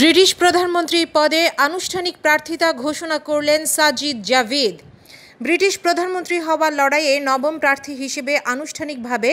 British প্রধানমন্ত্রী পদে আনুষ্ঠানিক প্রার্থিতা ঘোষণা করলেন সাজিদ জাভেদ ব্রিটিশ প্রধানমন্ত্রী হওয়ার লড়াইয়ে নবম প্রার্থী হিসেবে আনুষ্ঠানিকভাবে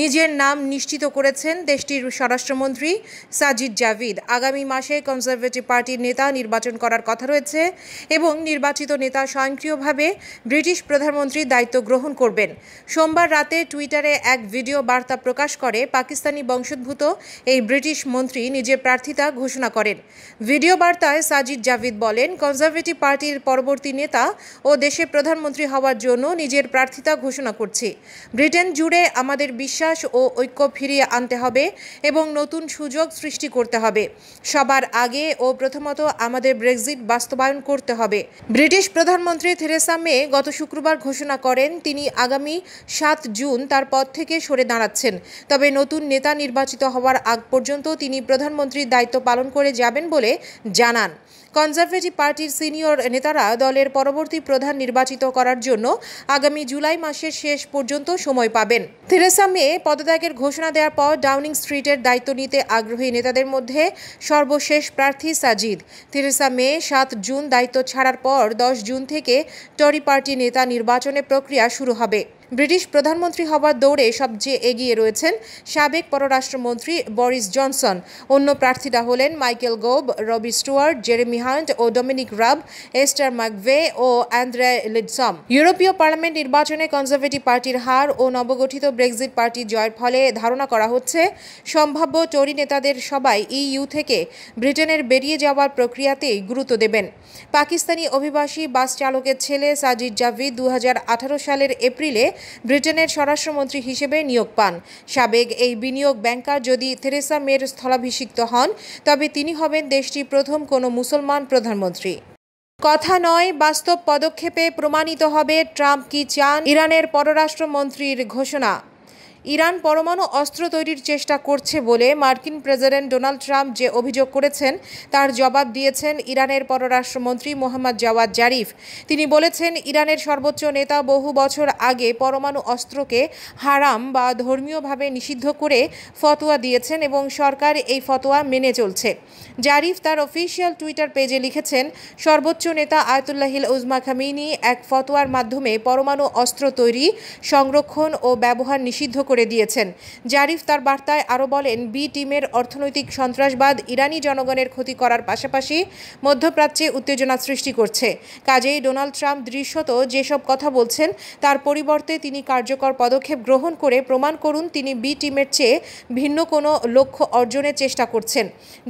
নিজের নাম নিশ্চিত করেছেন দেশটির স্বরাষ্ট্রমন্ত্রী সাজিদ জাভিদ আগামী মাসে কনজারভেটিভ পার্টির নেতা নির্বাচন করার কথা রয়েছে এবং নির্বাচিত নেতা স্বয়ংক্রিয়ভাবে ব্রিটিশ প্রধানমন্ত্রীর দায়িত্ব গ্রহণ করবেন সোমবার রাতে টুইটারে এক ভিডিও বার্তা প্রকাশ করে পাকিস্তানি বংশোদ্ভূত এই ব্রিটিশ মন্ত্রী নিজের প্রার্থিতা ঘোষণা করেন ভিডিও বার্তায় সাজিদ জাভিদ বলেন কনজারভেটিভ পার্টির পরবর্তী নেতা ও দেশের প্রধানমন্ত্রী প্রধানমন্ত্রী হওয়ার জন্য নিজের প্রার্থিতা ঘোষণা করছি ব্রিটেন জুড়ে আমাদের বিশ্বাস ও ঐক্য ফিরিয়ে আনতে হবে এবং নতুন সুযোগ সৃষ্টি করতে হবে সবার আগে ও প্রথমত আমাদের ব্রেক্সিট বাস্তবায়ন করতে হবে ব্রিটিশ প্রধানমন্ত্রী থেরেসা মে গত শুক্রবার ঘোষণা করেন তিনি আগামী সাত জুন তার পদ থেকে সরে দাঁড়াচ্ছেন তবে নতুন নেতা নির্বাচিত হওয়ার আগ পর্যন্ত তিনি প্রধানমন্ত্রীর দায়িত্ব পালন করে যাবেন বলে জানান কনজারভেটিভ পার্টির সিনিয়র নেতারা দলের পরবর্তী প্রধান নির্বাচিত করার জন্য আগামী জুলাই মাসের শেষ পর্যন্ত সময় পাবেন থেরেসা মে পদত্যাগের ঘোষণা দেওয়ার পর ডাউনিং স্ট্রিটের দায়িত্ব নিতে আগ্রহী নেতাদের মধ্যে সর্বশেষ প্রার্থী সাজিদ থেরেসা মে সাত জুন দায়িত্ব ছাড়ার পর দশ জুন থেকে টরি পার্টি নেতা নির্বাচনে প্রক্রিয়া শুরু হবে ব্রিটিশ প্রধানমন্ত্রী হবার দৌড়ে সবচেয়ে এগিয়ে রয়েছেন সাবেক পররাষ্ট্রমন্ত্রী বরিস জনসন অন্য প্রার্থীরা হলেন Michael Gove Rory Stewart Jeremy Hunt ও ডোমিনিক রাব এস্টার ম্যাকভে ও অ্যান্দ্রে লিডসম ইউরোপীয় পার্লামেন্ট নির্বাচনে কনজারভেটিভ পার্টির হার ও নবগঠিত ব্রেক্সিট পার্টি জয়ের ফলে ধারণা করা হচ্ছে সম্ভাব্য টরি নেতাদের সবাই ইইউ থেকে ব্রিটেনের বেরিয়ে যাওয়ার প্রক্রিয়াতেই গুরুত্ব দেবেন পাকিস্তানি অভিবাসী বাস চালকের ছেলে সাজিদ জাভিদ দু সালের এপ্রিলে ব্রিটেনের স্বরাষ্ট্রমন্ত্রী হিসেবে নিয়োগ পান সাবেক এই বিনিয়োগ ব্যাংকার যদি থেরেসা মের স্থলাভিষিক্ত হন তবে তিনি হবেন দেশটির প্রথম কোনো মুসলমান প্রধানমন্ত্রী কথা নয় বাস্তব পদক্ষেপে প্রমাণিত হবে ট্রাম্প কি চান ইরানের পররাষ্ট্রমন্ত্রীর ঘোষণা ইরান পরমাণু অস্ত্র তৈরির চেষ্টা করছে বলে মার্কিন প্রেসিডেন্ট ডোনাল্ড ট্রাম্প যে অভিযোগ করেছেন তার জবাব দিয়েছেন ইরানের পররাষ্ট্রমন্ত্রী মোহাম্মদ জাওয়াদ জারিফ তিনি বলেছেন ইরানের সর্বোচ্চ নেতা বহু বছর আগে পরমাণু অস্ত্রকে হারাম বা ধর্মীয়ভাবে নিষিদ্ধ করে ফতোয়া দিয়েছেন এবং সরকার এই ফতোয়া মেনে চলছে জারিফ তার অফিসিয়াল টুইটার পেজে লিখেছেন সর্বোচ্চ নেতা আয়তুল্লাহিল উজমা খামিনী এক ফতোয়ার মাধ্যমে পরমাণু অস্ত্র তৈরি সংরক্ষণ ও ব্যবহার নিষিদ্ধ করে করে দিয়েছেন জারিফ তার বার্তায় আরও বলেন বি টিমের অর্থনৈতিক সন্ত্রাসবাদ ইরানি জনগণের ক্ষতি করার পাশাপাশি মধ্যপ্রাচ্যে উত্তেজনা সৃষ্টি করছে কাজেই ডোনাল্ড ট্রাম্প দৃশ্যত যেসব কথা বলছেন তার পরিবর্তে তিনি কার্যকর পদক্ষেপ গ্রহণ করে প্রমাণ করুন তিনি বি টিমের চেয়ে ভিন্ন কোনো লক্ষ্য অর্জনের চেষ্টা করছেন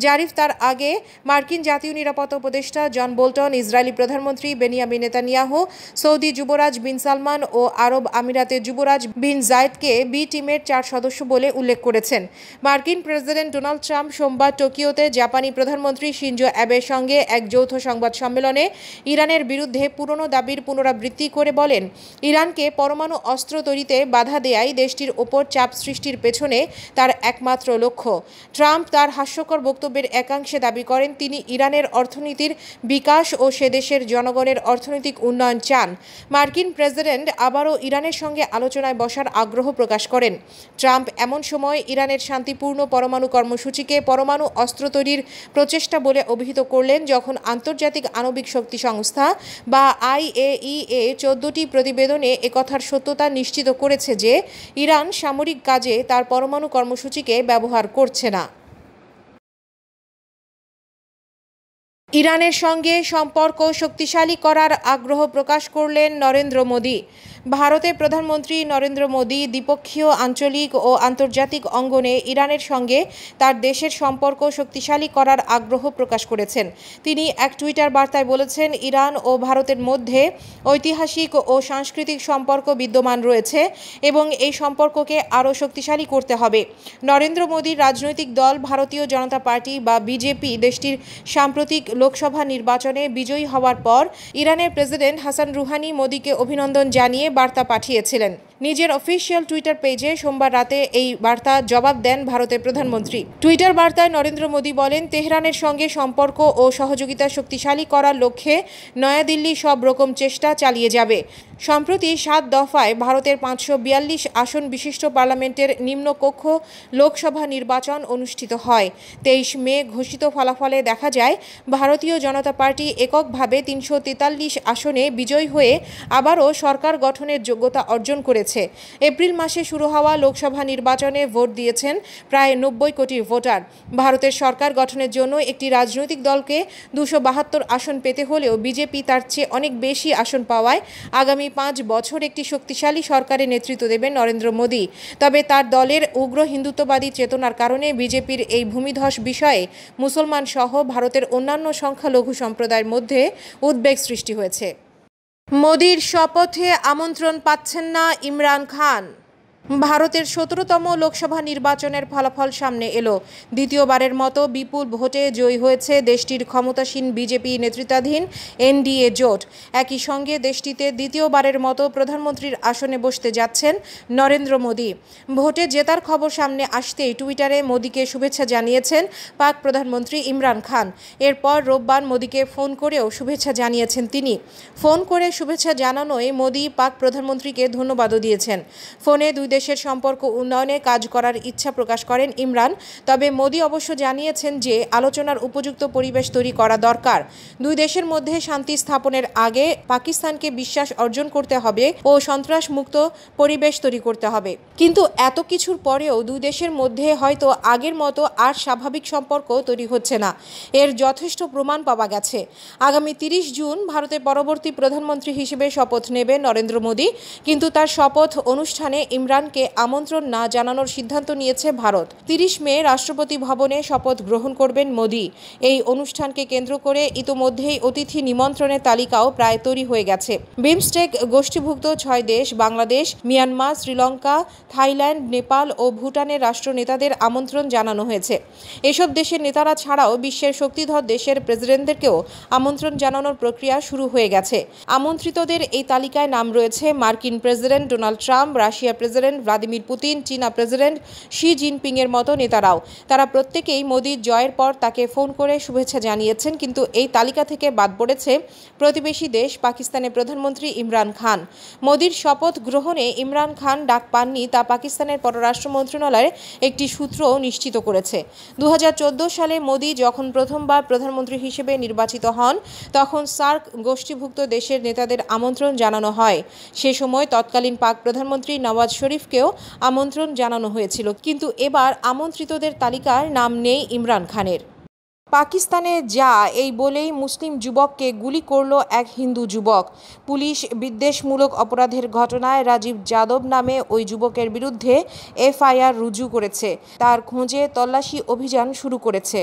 জারিফ তার আগে মার্কিন জাতীয় নিরাপত্তা উপদেষ্টা জন বোল্টন ইসরায়েলি প্রধানমন্ত্রী বেনিয়ামি নেতানিয়াহু সৌদি যুবরাজ বিন সালমান ও আরব আমিরাতের যুবরাজ বিন জায়েদকে বি টিমের চার সদস্য বলে উল্লেখ করেছেন মার্কিন প্রেসিডেন্ট ডোনাল্ড ট্রাম্প সোমবার টোকিওতে জাপানি প্রধানমন্ত্রী শিনজো অ্যাবের সঙ্গে এক যৌথ সংবাদ সম্মেলনে ইরানের বিরুদ্ধে পুরনো দাবির পুনরাবৃত্তি করে বলেন ইরানকে পরমাণু অস্ত্র তৈরিতে বাধা দেয়াই দেশটির ওপর চাপ সৃষ্টির পেছনে তার একমাত্র লক্ষ্য ট্রাম্প তার হাস্যকর বক্তব্যের একাংশে দাবি করেন তিনি ইরানের অর্থনীতির বিকাশ ও সেদেশের জনগণের অর্থনৈতিক উন্নয়ন চান মার্কিন প্রেসিডেন্ট আবারও ইরানের সঙ্গে আলোচনায় বসার আগ্রহ প্রকাশ করেন করেন ট্রাম্প এমন সময় ইরানের শান্তিপূর্ণ পরমাণু কর্মসূচিকে পরমাণু অস্ত্র তৈরির প্রচেষ্টা বলে অভিহিত করলেন যখন আন্তর্জাতিক আণবিক শক্তি সংস্থা বা আইএইএ চোদ্দটি প্রতিবেদনে একথার সত্যতা নিশ্চিত করেছে যে ইরান সামরিক কাজে তার পরমাণু কর্মসূচিকে ব্যবহার করছে না ইরানের সঙ্গে সম্পর্ক শক্তিশালী করার আগ্রহ প্রকাশ করলেন নরেন্দ্র মোদী ভারতের প্রধানমন্ত্রী নরেন্দ্র মোদী দ্বিপক্ষীয় আঞ্চলিক ও আন্তর্জাতিক অঙ্গনে ইরানের সঙ্গে তার দেশের সম্পর্ক শক্তিশালী করার আগ্রহ প্রকাশ করেছেন তিনি এক টুইটার বার্তায় বলেছেন ইরান ও ভারতের মধ্যে ঐতিহাসিক ও সাংস্কৃতিক সম্পর্ক বিদ্যমান রয়েছে এবং এই সম্পর্ককে আরও শক্তিশালী করতে হবে নরেন্দ্র মোদীর রাজনৈতিক দল ভারতীয় জনতা পার্টি বা বিজেপি দেশটির সাম্প্রতিক লোকসভা নির্বাচনে বিজয়ী হওয়ার পর ইরানের প্রেসিডেন্ট হাসান রুহানি মোদীকে অভিনন্দন জানিয়ে বার্তা পাঠিয়েছিলেন নিজের অফিসিয়াল টুইটার পেজে সোমবার রাতে এই বার্তা জবাব দেন ভারতের প্রধানমন্ত্রী টুইটার বার্তায় নরেন্দ্র মোদী বলেন তেহরানের সঙ্গে সম্পর্ক ও সহযোগিতা শক্তিশালী করার লক্ষ্যে নয়াদিল্লি সব রকম চেষ্টা চালিয়ে যাবে সম্প্রতি সাত দফায় ভারতের পাঁচশো বিয়াল্লিশ আসন বিশিষ্ট পার্লামেন্টের নিম্নকক্ষ লোকসভা নির্বাচন অনুষ্ঠিত হয় তেইশ মে ঘোষিত ফলাফলে দেখা যায় ভারতীয় জনতা পার্টি এককভাবে তিনশো তেতাল্লিশ আসনে বিজয়ী হয়ে আবারও সরকার গঠনের যোগ্যতা অর্জন করেছে হয়েছে এপ্রিল মাসে শুরু হওয়া লোকসভা নির্বাচনে ভোট দিয়েছেন প্রায় নব্বই কোটি ভোটার ভারতের সরকার গঠনের জন্য একটি রাজনৈতিক দলকে দুশো বাহাত্তর আসন পেতে হলেও বিজেপি তার চেয়ে অনেক বেশি আসন পাওয়ায় আগামী পাঁচ বছর একটি শক্তিশালী সরকারের নেতৃত্ব দেবেন নরেন্দ্র মোদী তবে তার দলের উগ্র হিন্দুত্ববাদী চেতনার কারণে বিজেপির এই ভূমিধস বিষয়ে মুসলমান সহ ভারতের অন্যান্য সংখ্যালঘু সম্প্রদায়ের মধ্যে উদ্বেগ সৃষ্টি হয়েছে মোদির শপথে আমন্ত্রণ পাচ্ছেন না ইমরান খান ভারতের সতেরোতম লোকসভা নির্বাচনের ফলাফল সামনে এলো দ্বিতীয়বারের মতো বিপুল ভোটে জয়ী হয়েছে দেশটির ক্ষমতাসীন বিজেপি নেতৃত্বাধীন এনডিএ জোট একই সঙ্গে দেশটিতে দ্বিতীয়বারের মতো প্রধানমন্ত্রীর আসনে বসতে যাচ্ছেন নরেন্দ্র মোদী ভোটে জেতার খবর সামনে আসতেই টুইটারে মোদীকে শুভেচ্ছা জানিয়েছেন পাক প্রধানমন্ত্রী ইমরান খান এরপর রোববার মোদীকে ফোন করেও শুভেচ্ছা জানিয়েছেন তিনি ফোন করে শুভেচ্ছা জানানোয় মোদী পাক প্রধানমন্ত্রীকে ধন্যবাদও দিয়েছেন ফোনে দুই দেশের সম্পর্ক উন্নয়নে কাজ করার ইচ্ছা প্রকাশ করেন ইমরান তবে মোদী অবশ্য জানিয়েছেন যে আলোচনার উপযুক্ত পরিবেশ তৈরি করা দরকার দুই দেশের মধ্যে শান্তি স্থাপনের আগে পাকিস্তানকে বিশ্বাস অর্জন করতে হবে ও সন্ত্রাস মুক্ত পরিবেশ তৈরি করতে হবে কিন্তু এত কিছুর পরেও দুই দেশের মধ্যে হয়তো আগের মতো আর স্বাভাবিক সম্পর্ক তৈরি হচ্ছে না এর যথেষ্ট প্রমাণ পাওয়া গেছে আগামী তিরিশ জুন ভারতের পরবর্তী প্রধানমন্ত্রী হিসেবে শপথ নেবে নরেন্দ্র মোদী কিন্তু তার শপথ অনুষ্ঠানে ইমরান ইরানকে আমন্ত্রণ না জানানোর সিদ্ধান্ত নিয়েছে ভারত তিরিশ মে রাষ্ট্রপতি ভবনে শপথ গ্রহণ করবেন মোদি এই অনুষ্ঠানকে কেন্দ্র করে ইতোমধ্যেই অতিথি নিমন্ত্রণের তালিকাও প্রায় তৈরি হয়ে গেছে বিমস্টেক গোষ্ঠীভুক্ত ছয় দেশ বাংলাদেশ মিয়ানমার শ্রীলঙ্কা থাইল্যান্ড নেপাল ও ভুটানের রাষ্ট্রনেতাদের আমন্ত্রণ জানানো হয়েছে এসব দেশের নেতারা ছাড়াও বিশ্বের শক্তিধর দেশের প্রেসিডেন্টদেরকেও আমন্ত্রণ জানানোর প্রক্রিয়া শুরু হয়ে গেছে আমন্ত্রিতদের এই তালিকায় নাম রয়েছে মার্কিন president Donald Trump Russia president করেন ভ্লাদিমির পুতিন চীনা প্রেসিডেন্ট শি জিনপিংয়ের মতো নেতারাও তারা প্রত্যেকেই মোদির জয়ের পর তাকে ফোন করে শুভেচ্ছা জানিয়েছেন কিন্তু এই তালিকা থেকে বাদ পড়েছে প্রতিবেশী দেশ পাকিস্তানের প্রধানমন্ত্রী ইমরান খান মোদির শপথ গ্রহণে ইমরান খান ডাক পাননি তা পাকিস্তানের পররাষ্ট্র মন্ত্রণালয়ের একটি সূত্র নিশ্চিত করেছে দু সালে মোদি যখন প্রথমবার প্রধানমন্ত্রী হিসেবে নির্বাচিত হন তখন সার্ক গোষ্ঠীভুক্ত দেশের নেতাদের আমন্ত্রণ জানানো হয় সে সময় তৎকালীন পাক প্রধানমন্ত্রী নওয়াজ শরীফ শরীফকেও আমন্ত্রণ জানানো হয়েছিল কিন্তু এবার আমন্ত্রিতদের তালিকায় নাম নেই ইমরান খানের পাকিস্তানে যা এই বলেই মুসলিম যুবককে গুলি করল এক হিন্দু যুবক পুলিশ বিদ্বেষমূলক অপরাধের ঘটনায় রাজীব যাদব নামে ওই যুবকের বিরুদ্ধে এফআইআর রুজু করেছে তার খোঁজে তল্লাশি অভিযান শুরু করেছে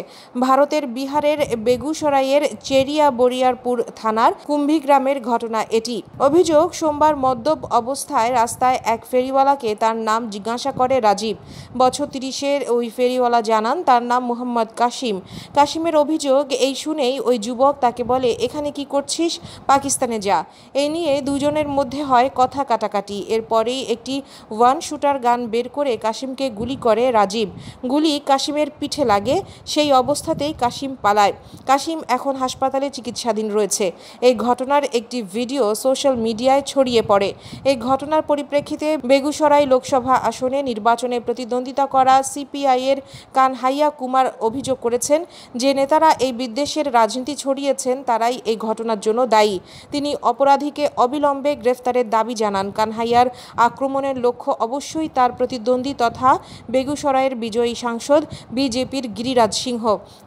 ভারতের বিহারের বেগুসরাইয়ের চেরিয়া বরিয়ারপুর থানার কুম্ভি গ্রামের ঘটনা এটি অভিযোগ সোমবার মদ্যপ অবস্থায় রাস্তায় এক ফেরিওয়ালাকে তার নাম জিজ্ঞাসা করে রাজীব বছর তিরিশের ওই ফেরিওয়ালা জানান তার নাম মোহাম্মদ কাশিম কাশিম নাসিমের অভিযোগ এই শুনেই ওই যুবক তাকে বলে এখানে কি করছিস পাকিস্তানে যা এই নিয়ে দুজনের মধ্যে হয় কথা কাটাকাটি এরপরেই একটি ওয়ান শুটার গান বের করে কাশিমকে গুলি করে রাজীব গুলি কাশিমের পিঠে লাগে সেই অবস্থাতেই কাশিম পালায় কাশিম এখন হাসপাতালে চিকিৎসাধীন রয়েছে এই ঘটনার একটি ভিডিও সোশ্যাল মিডিয়ায় ছড়িয়ে পড়ে এই ঘটনার পরিপ্রেক্ষিতে বেগুসরাই লোকসভা আসনে নির্বাচনে প্রতিদ্বন্দ্বিতা করা সিপিআইয়ের কানহাইয়া কুমার অভিযোগ করেছেন যে নেতারা এই বিদ্বেষের রাজনীতি ছড়িয়েছেন তারাই এই ঘটনার জন্য দায়ী তিনি অপরাধীকে অবিলম্বে গ্রেফতারের দাবি জানান কানহাইয়ার আক্রমণের লক্ষ্য অবশ্যই তার প্রতিদ্বন্দ্বী তথা বেগুসরায়ের বিজয়ী সাংসদ বিজেপির গিরিরাজ সিংহ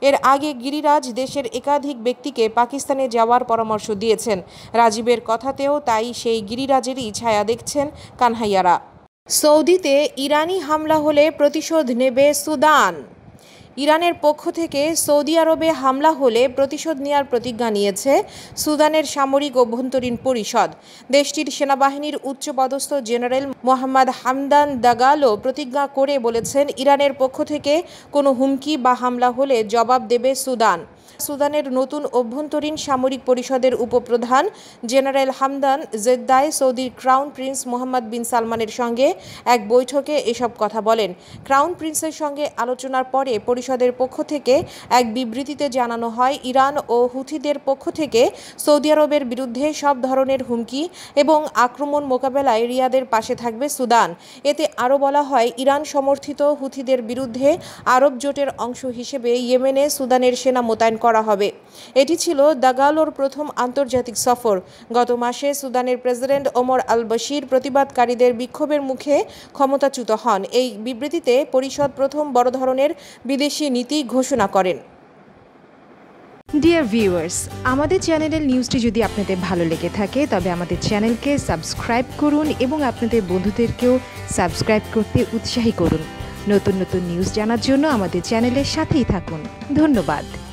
এর আগে গিরিরাজ দেশের একাধিক ব্যক্তিকে পাকিস্তানে যাওয়ার পরামর্শ দিয়েছেন রাজীবের কথাতেও তাই সেই গিরিরাজেরই ছায়া দেখছেন কানহাইয়ারা সৌদিতে ইরানি হামলা হলে প্রতিশোধ নেবে সুদান ইরানের পক্ষ থেকে সৌদি আরবে হামলা হলে প্রতিশোধ নেওয়ার প্রতিজ্ঞা নিয়েছে সুদানের সামরিক অভ্যন্তরীণ পরিষদ দেশটির সেনাবাহিনীর উচ্চপদস্থ জেনারেল মোহাম্মদ হামদান দাগালো প্রতিজ্ঞা করে বলেছেন ইরানের পক্ষ থেকে কোনো হুমকি বা হামলা হলে জবাব দেবে সুদান সুদানের নতুন অভ্যন্তরীণ সামরিক পরিষদের উপপ্রধান জেনারেল হামদান জেদ্দায় সৌদির ক্রাউন প্রিন্স মোহাম্মদ বিন সালমানের সঙ্গে এক বৈঠকে এসব কথা বলেন ক্রাউন প্রিন্সের সঙ্গে আলোচনার পরে পরিষদের পক্ষ থেকে এক বিবৃতিতে জানানো হয় ইরান ও হুথিদের পক্ষ থেকে সৌদি আরবের বিরুদ্ধে সব ধরনের হুমকি এবং আক্রমণ মোকাবেলায় রিয়াদের পাশে থাকবে সুদান এতে আরও বলা হয় ইরান সমর্থিত হুথিদের বিরুদ্ধে আরব জোটের অংশ হিসেবে ইয়েমেনে সুদানের সেনা মোতায়েন করা করা হবে এটি ছিল দাগালোর প্রথম আন্তর্জাতিক সফর গত মাসে সুদানের প্রেসিডেন্ট ওমর আল বশির প্রতিবাদকারীদের বিক্ষোভের মুখে ক্ষমতাচ্যুত হন এই বিবৃতিতে পরিষদ প্রথম বড় ধরনের বিদেশি নীতি ঘোষণা করেন ডিয়ার ভিউয়ার্স আমাদের চ্যানেলের নিউজটি যদি আপনাদের ভালো লেগে থাকে তবে আমাদের চ্যানেলকে সাবস্ক্রাইব করুন এবং আপনাদের বন্ধুদেরকেও সাবস্ক্রাইব করতে উৎসাহী করুন নতুন নতুন নিউজ জানার জন্য আমাদের চ্যানেলের সাথেই থাকুন ধন্যবাদ